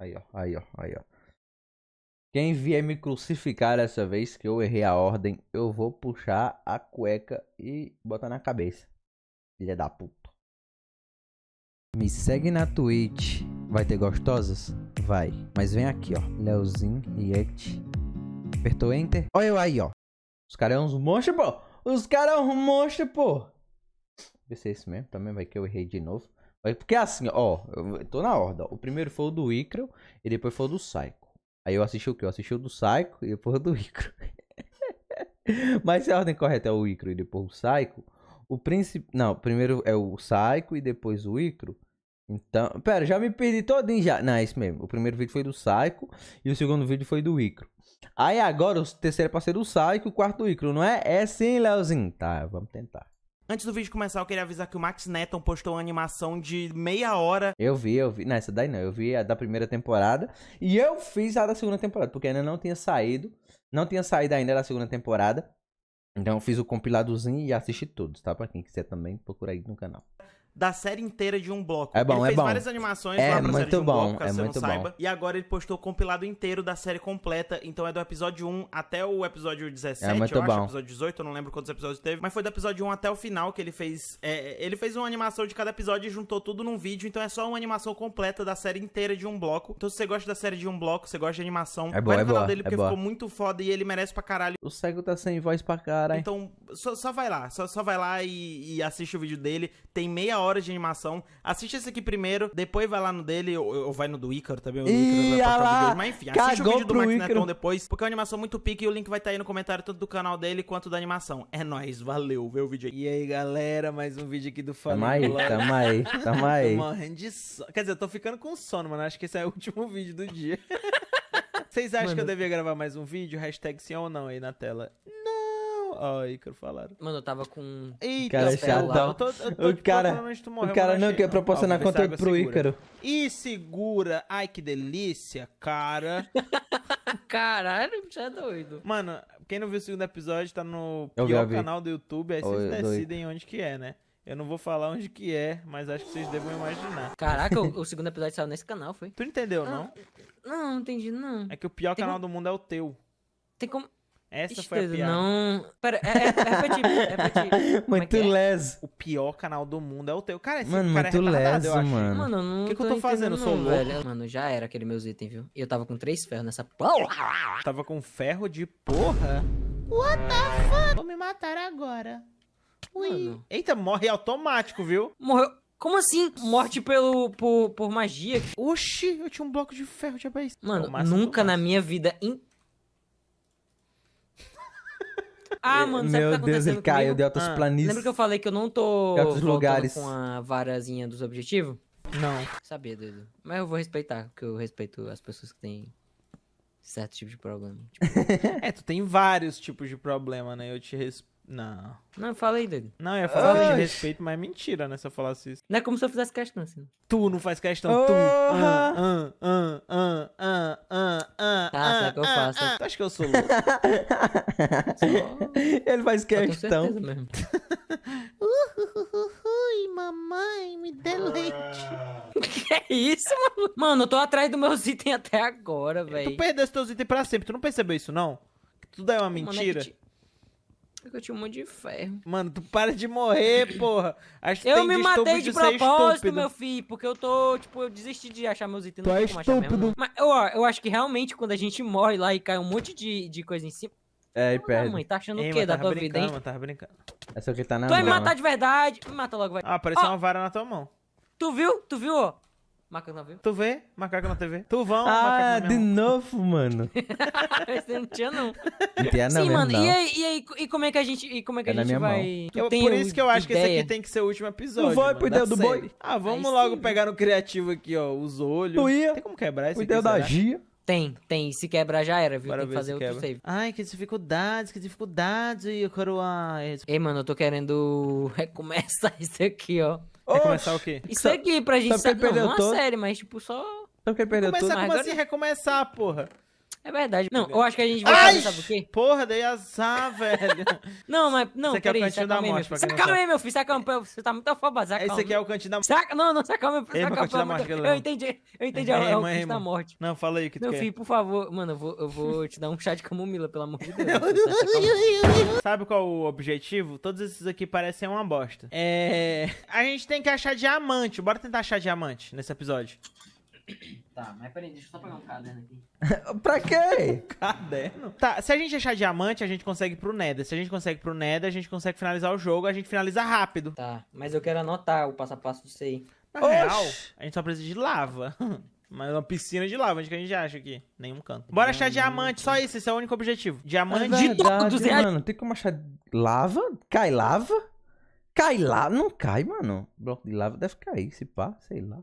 Aí, ó, aí, ó, aí, ó. Quem vier me crucificar essa vez que eu errei a ordem, eu vou puxar a cueca e botar na cabeça. Filha da puta. Me segue na Twitch. Vai ter gostosas? Vai. Mas vem aqui, ó. Leozinho, React. Apertou Enter. Olha eu aí, ó. Os caras é uns monstros, pô. Os caras é uns monstro, pô. Vê se é isso mesmo. Também vai que eu errei de novo. Porque é assim, ó, eu tô na ordem. O primeiro foi o do Icro e depois foi o do Psycho. Aí eu assisti o que? Eu assisti o do Psycho e depois o do Icro. Mas se a ordem correta é o Icro e depois o Psycho, o príncipe. Não, primeiro é o Psycho e depois o Icro. Então. Pera, já me perdi todinho já. Não, é isso mesmo. O primeiro vídeo foi do Psycho e o segundo vídeo foi do Icro. Aí agora o terceiro é pra ser do Psycho e o quarto do Icro, não é? É sim, Leozinho. Tá, vamos tentar. Antes do vídeo começar, eu queria avisar que o Max Netton postou uma animação de meia hora. Eu vi, eu vi. Não, essa daí não. Eu vi a da primeira temporada. E eu fiz a da segunda temporada, porque ainda não tinha saído. Não tinha saído ainda da segunda temporada. Então eu fiz o compiladozinho e assisti todos, tá? Pra quem quiser também, procura aí no canal da série inteira de um bloco. É bom, ele é fez bom. várias animações é lá muito série de um bom, bloco, é caso é você não bom. saiba. E agora ele postou o compilado inteiro da série completa. Então é do episódio 1 até o episódio 17, é muito eu acho, bom. episódio 18, eu não lembro quantos episódios teve. Mas foi do episódio 1 até o final que ele fez. É, ele fez uma animação de cada episódio e juntou tudo num vídeo. Então é só uma animação completa da série inteira de um bloco. Então se você gosta da série de um bloco, você gosta de animação, é bom, vai no é canal boa, dele é porque é ficou muito foda e ele merece pra caralho. O cego tá sem voz pra caralho. Então só, só vai lá, só, só vai lá e, e assiste o vídeo dele. Tem meia hora horas de animação. Assiste esse aqui primeiro, depois vai lá no dele, ou, ou vai no do Ícaro também. O Ícaro vai lá, vídeo. Mas enfim, assiste o vídeo do Max Neton depois, porque é uma animação muito pique e o link vai estar tá aí no comentário tanto do canal dele quanto da animação. É nóis, valeu, vê o vídeo aí. E aí, galera, mais um vídeo aqui do Fábio. Tamo aí, tamo aí, tamo aí. Tô morrendo de sono. Quer dizer, eu tô ficando com sono, mano. Acho que esse é o último vídeo do dia. Vocês acham mano. que eu devia gravar mais um vídeo? Hashtag sim ou não aí na tela. Ó, o Ícaro falaram. Mano, eu tava com. Eita, cara, é chato. Tô, tô o cara, o cara não quer proporcionar ah, conteúdo pro Ícaro. E segura. Ai, que delícia, cara. Caralho, você é doido. Mano, quem não viu o segundo episódio, tá no eu pior vi, canal do YouTube. Aí vocês decidem onde que é, né? Eu não vou falar onde que é, mas acho que vocês devam imaginar. Caraca, o, o, segundo episódio saiu nesse canal, foi? Tu entendeu, ah, não? Não, não entendi, não. É que o pior Tem canal como... do mundo é o teu. Tem como... Essa foi a piada. Não. Pera, é, é, é pra ti. É é muito é leso. O pior canal do mundo é o teu. Cara, esse mano, cara muito é mano. Mano, não. O que, que eu tô fazendo? Não, Sou louco. Velho. Mano, já era aquele meus itens, viu? E eu tava com três ferros nessa porra. Tava com ferro de porra. What the fuck? Vou me matar agora. Ui. Mano. Eita, morre automático, viu? Morreu. Como assim? Morte pelo por, por magia? Oxi, eu tinha um bloco de ferro de abelha. Mano, nunca na minha vida inteira ah, é, mano, sabe Meu o que tá Deus, ele caiu de altas ah, planícies. Lembra que eu falei que eu não tô outros lugares. com a varazinha dos objetivos? Não. Sabia, doido. Mas eu vou respeitar, porque eu respeito as pessoas que têm certo tipo de problema. Tipo... é, tu tem vários tipos de problema, né? Eu te respeito não. Não, fala aí, doido. Não, eu ia falar Oxi. de respeito, mas é mentira, né? Se eu falasse isso. Não é como se eu fizesse questão, assim. Tu não faz questão, oh, tu. Ah, ah, ah, ah, ah, ah, ah, ah. tá, será que eu ah, faço? Ah. Tu acha que eu sou louco? Ele faz questão. Eu mesmo. Ui, mamãe, me dê é. leite. que é isso, mano? Mano, eu tô atrás dos meus itens até agora, velho. Tu perdeu os teus itens pra sempre, tu não percebeu isso, não? Que tudo é uma mentira. Mano, é é eu tinha um monte de ferro. Mano, tu para de morrer, porra. Acho que eu me matei de, de propósito, meu filho, porque eu tô, tipo, eu desisti de achar meus itens. Tu é estúpido. Mesmo, Mas, ó, eu acho que realmente quando a gente morre lá e cai um monte de, de coisa em cima... É, e ah, perde. Mãe, tá achando Ei, o quê da tua vida, hein? Mano, tava brincando. Essa aqui é tá na Tu vai me matar né? de verdade. Me mata logo, vai. Ah, apareceu oh. uma vara na tua mão. Tu viu? Tu viu, ó? Macaco na TV. Tu vê? Macaco na TV. Tu vão? Ah, de novo, mano. Esse não tinha, não. Não tinha, não. Sim, mano. Não. E, aí, e, aí, e como é que a gente, e como é que é a gente vai... Eu, por isso que eu acho que esse aqui tem que ser o último episódio. Tu vai pro ideia do boi? Ah, vamos aí logo sim, pegar no criativo aqui, ó. Os olhos. Tu ia? Tem como quebrar esse o aqui, da Gia. Tem, tem. Se quebrar já era, viu? Bora tem que fazer outro quebra. save. Ai, que dificuldades, que dificuldades, Coroa. Ei, mano, eu tô querendo recomeçar isso aqui, ó. É começar o quê? Isso aqui pra gente... Sabe, não, não todo? a série, mas tipo só... Sabe Como assim recomeçar, porra? É verdade. Não, eu acho que a gente vai Ai, fazer, sabe o quê? Porra, dei azar, velho. não, mas. Não, Você o cantinho da morte, meu filho. Saca aí, meu filho. Saca acalma, você tá muito afobado. Esse aqui é o cantinho da Saca, não, não, se acalma. Se acalma eu entendi, eu entendi. É, é o cantinho da morte. Não, fala aí o que tu meu quer. Meu filho, por favor. Mano, eu vou, eu vou te dar um chá de camomila, pelo amor de Deus. sabe qual o objetivo? Todos esses aqui parecem uma bosta. É. A gente tem que achar diamante. Bora tentar achar diamante nesse episódio. Tá, mas peraí, deixa eu só pegar um caderno aqui. pra quê? caderno? Tá, se a gente achar diamante, a gente consegue pro Nether. Se a gente consegue pro Nether, a gente consegue finalizar o jogo, a gente finaliza rápido. Tá, mas eu quero anotar o passo a passo disso aí. Na Oxi. real, a gente só precisa de lava. Mas uma piscina de lava, onde que a gente acha aqui? Nenhum canto. Bora não, achar diamante, só isso, esse é o único objetivo. Diamante é verdade, de todos, Mano, tem como achar lava? Cai lava? Cai lava? Não cai, mano. bloco de lava deve cair, se pá, sei lá.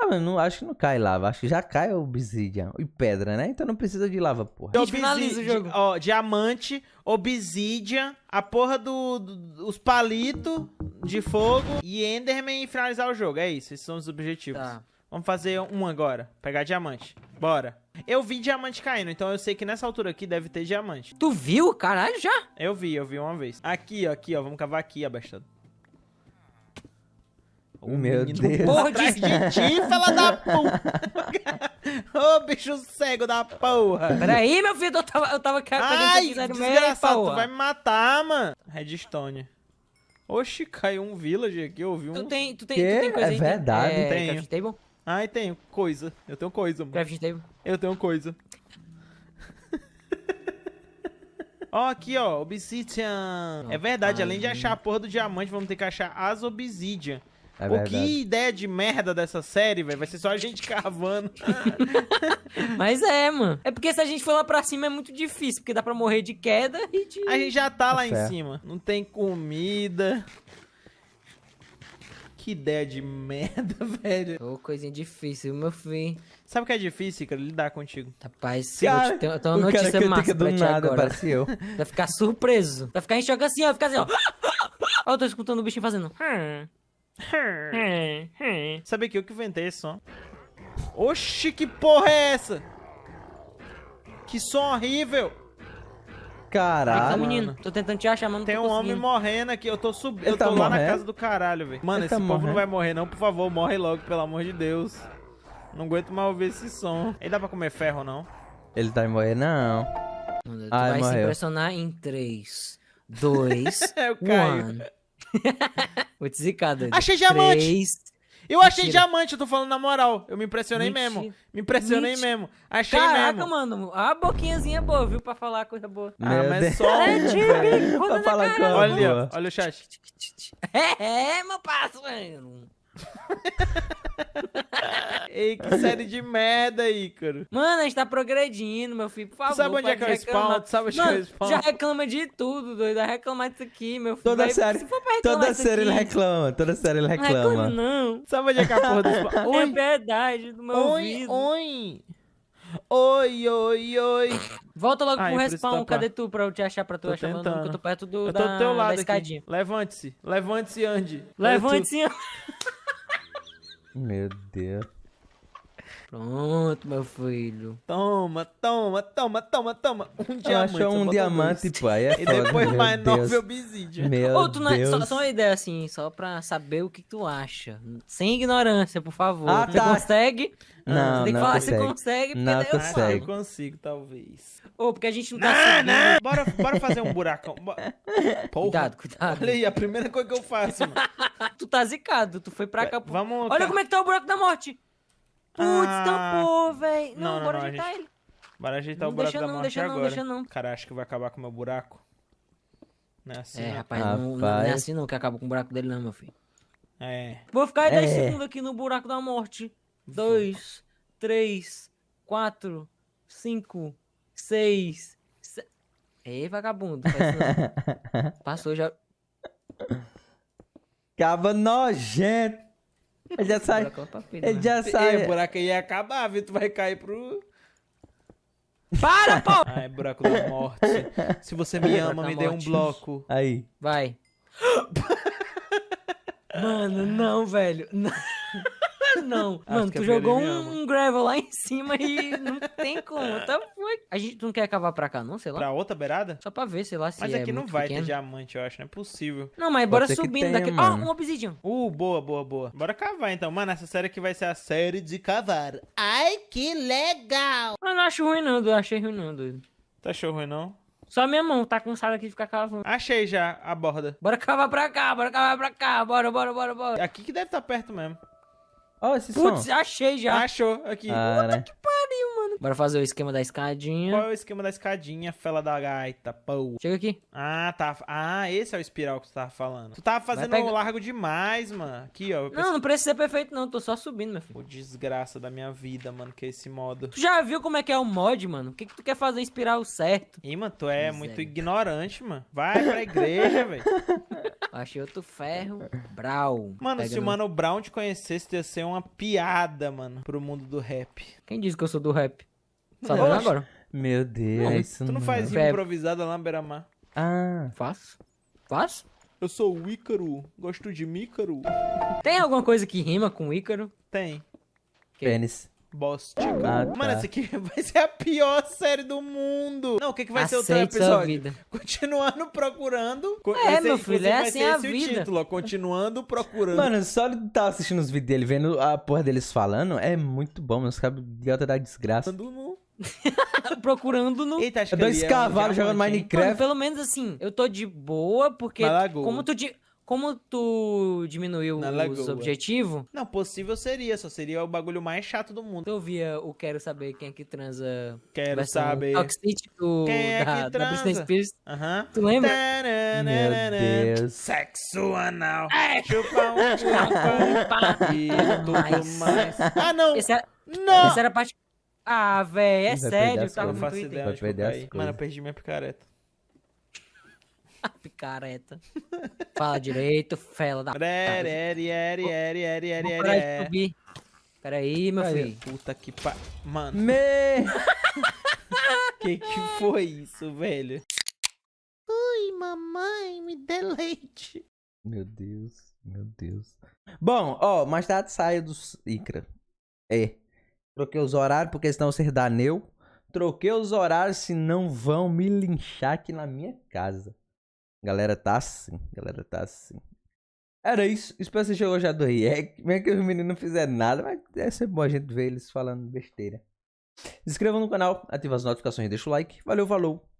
Ah, mas não, acho que não cai lava. Acho que já cai obsidian e pedra, né? Então não precisa de lava, porra. Então, finaliza o jogo. Ó, diamante, obsidian, a porra dos do, do, palitos de fogo e enderman e finalizar o jogo. É isso, esses são os objetivos. Tá. Vamos fazer um agora. Pegar diamante. Bora. Eu vi diamante caindo, então eu sei que nessa altura aqui deve ter diamante. Tu viu? Caralho, já? Eu vi, eu vi uma vez. Aqui, ó, aqui, ó. Vamos cavar aqui, abastado. O Meu Deus. Porra de titi, fala da porra. Ô, oh, bicho cego da porra. Peraí, meu filho, eu tava, eu tava Ai, desgraçado, tu vai me matar, mano. Redstone. Oxi, caiu um village aqui, eu ouvi um... Tu tem, tu tem, tu tem coisa É verdade. Tem? É, tenho. Crafting table? Ai, tenho. Coisa. Eu tenho coisa, mano. Crafting table? Eu tenho coisa. Ó, oh, aqui, ó, obsidian. Não, é verdade, além de achar a porra do diamante, vamos ter que achar as obsidian. É Pô, que ideia de merda dessa série, velho. Vai ser só a gente cavando. Mas é, mano. É porque se a gente for lá pra cima é muito difícil, porque dá pra morrer de queda e de. A gente já tá, tá lá é em certo. cima. Não tem comida. Que ideia de merda, velho. Ô, coisinha difícil, meu filho. Sabe o que é difícil, cara? Lidar contigo. Rapaz, cara, eu, te, tenho uma notícia massa pra ti nada, agora. Eu. Vai ficar surpreso. Vai ficar em choque assim, ó. Vai ficar assim, ó. Ó, eu tô escutando o bichinho fazendo. Hum. Hum, hum. Sabe que eu que inventei esse som? Oxi, que porra é essa? Que som horrível! Caralho. Vem menino. Tô tentando te achar, mano. Tem um homem morrendo aqui. Eu tô subindo. Eu tá tô morrendo? lá na casa do caralho, velho. Mano, Ele esse tá povo morrendo? não vai morrer, não. Por favor, morre logo, pelo amor de Deus. Não aguento mais ouvir esse som. Ele dá pra comer ferro, não? Ele tá em morrer, não. Tu Ai, vai morreu. se impressionar em 3, 2, 1. Vou te zicar, Dani. Achei diamante! Três... Eu achei Mentira. diamante, eu tô falando na moral. Eu me impressionei Mentira. mesmo. Me impressionei Mentira. mesmo. Achei Caraca, mesmo. mano, a boquinhazinha é boa, viu? Pra falar coisa boa. Ah, Meu mas é Deus. só. É, time, pra falar é cara, olha, olha o chat. É, é meu passo, Ei, que série de merda, Ícaro. Mano, a gente tá progredindo, meu filho, por favor. sabe onde é que eu spawn? Tu sabe onde é que eu Já reclama de tudo, doido. Vai reclamar disso aqui, meu filho. Toda Vai, série. toda série aqui, ele reclama. Toda série ele reclama. Não reclama, não. Sabe onde é que é a porra do spawn? É oi. É verdade, do meu oi, ouvido. Oi, Oi, oi, oi. Volta logo Ai, pro respawn, cadê tu pra eu te achar pra tu achar que eu tô perto do, eu tô da, do teu lado da escadinha. Levante-se, levante-se e ande. Levante-se e ande. Meu Deus. Pronto, meu filho. Toma, toma, toma, toma, toma. Um eu diamante. Achou um diamante, dois. pai. É e depois mais nove obsidianos. Meu tu é- Deus. Não, só, só, uma ideia assim, só pra saber o que tu acha. Sem ignorância, por favor. Ah, tá. Você consegue? Não, tem que falar consegue. se consegue, porque não daí eu consegue. falo. Ah, eu consigo, talvez. Ô, oh, porque a gente não tá não, subindo. Não. Bora, bora fazer um buracão. Porra. Cuidado, cuidado. Olha aí, a primeira coisa que eu faço, mano. tu tá zicado, tu foi pra cá. Vamos... Olha tá... como é que tá o buraco da morte. Putz, ah, tampou, velho. Não, não, bora não, ajeitar gente... ele. Bora ajeitar não, o buraco deixa da não, deixa agora. Não, deixa não. Cara, acho que vai acabar com o meu buraco. Não é assim. É, rapaz, rapaz. Não, não, é assim não que acaba com o buraco dele não, meu filho. É. Vou ficar aí 10 é. segundos aqui no buraco da morte. 2, 3, 4, 5, 6... Ei, vagabundo. Passou já... Cava nojento. Ele já sai. É Ele né? já sai. o buraco ia acabar, viu? Tu vai cair pro. Para, pô! é buraco da morte. Se você me ama, me dê um bloco. Aí. Vai. Mano, não, velho. Não não. Mano, tu é jogou um gravel lá em cima e não tem como. Tá A gente não quer cavar pra cá, não? Sei lá. Pra outra beirada? Só pra ver, sei lá, se Mas é aqui não vai pequeno. ter diamante, eu acho. Não é possível. Não, mas bora subindo tenha, daqui. ó ah, um obsidian. Uh, boa, boa, boa. Bora cavar então. Mano, essa série aqui vai ser a série de cavar. Ai, que legal! Eu não acho ruim, não, doido. Achei ruim, não, doido. Tá achou ruim, não? Só minha mão tá cansada aqui de ficar cavando. Achei já a borda. Bora cavar pra cá, bora cavar pra cá, bora, bora, bora, bora. É aqui que deve estar tá perto mesmo. Ó, oh, esse Putz, som. achei já. Achou aqui. Ah, Puta né? que pariu, mano. Bora fazer o esquema da escadinha. Qual é o esquema da escadinha, fela da gaita, pau. Chega aqui. Ah, tá. Ah, esse é o espiral que tu tava falando. Tu tava fazendo pegar... largo demais, mano. Aqui, ó. Pensei... Não, não precisa ser perfeito, não. Tô só subindo, meu filho. Pô, desgraça da minha vida, mano, que é esse modo. Tu já viu como é que é o mod, mano? O que, que tu quer fazer em espiral certo? Ih, mano, tu é muito ignorante, mano. Vai pra igreja, velho. Achei outro ferro. Brown. Mano, Pega se no... o Mano Brown te conhecesse, ia ser uma piada, mano, pro mundo do rap. Quem disse que eu sou do rap? Sabendo agora? Meu Deus, não, isso Tu não, não faz é. improvisada lá Beramar Ah. Faço. Faço? Eu sou o Ícaro. Gosto de Mícaro. Tem alguma coisa que rima com Ícaro? Tem. Que? Pênis. Bosticado. Ah, tá. Mano, essa aqui vai ser a pior série do mundo. Não, o que, que vai ser o teu episódio? Vida. Continuando procurando. É, esse, meu filho, é assim a vida. título, ó, Continuando procurando. Mano, só de estar tá assistindo os vídeos dele, vendo a porra deles falando, é muito bom. Meus cabos de alta da desgraça. procurando no. Eita, acho é que Dois é cavalos jogando Minecraft. Mano, pelo menos assim, eu tô de boa, porque. Malagou. Como tu. De... Como tu diminuiu os objetivos... Não, possível seria, só seria o bagulho mais chato do mundo. Eu via o Quero Saber Quem é que transa... Quero saber... do, quem é da, que transa? Da Spears. Aham. Uh -huh. Tu lembra? Meu Deus. Sexo anal. É. Chupa um chupa tudo mais. Ah, não! Essa, não! Essa era a parte... Ah, velho, é sério, eu tava no Twitter. Ideia, Mano, eu perdi minha picareta. Picareta. Fala direito, fela da. Eri, Peraí, meu filho. Puta que pa. Mano. Me... que que foi isso, velho? Ui, mamãe, me dê leite. Meu Deus, meu Deus. Bom, ó, mais tarde tá, saio dos Icra. É. Troquei os horários, porque senão ser daneu. Troquei os horários, senão vão me linchar aqui na minha casa. Galera tá assim, galera tá assim. Era isso. Espero que você chegou já do React. Mesmo que os meninos não fizeram nada, mas é sempre bom a gente ver eles falando besteira. Se inscreva no canal, ativa as notificações, deixa o like. Valeu, falou!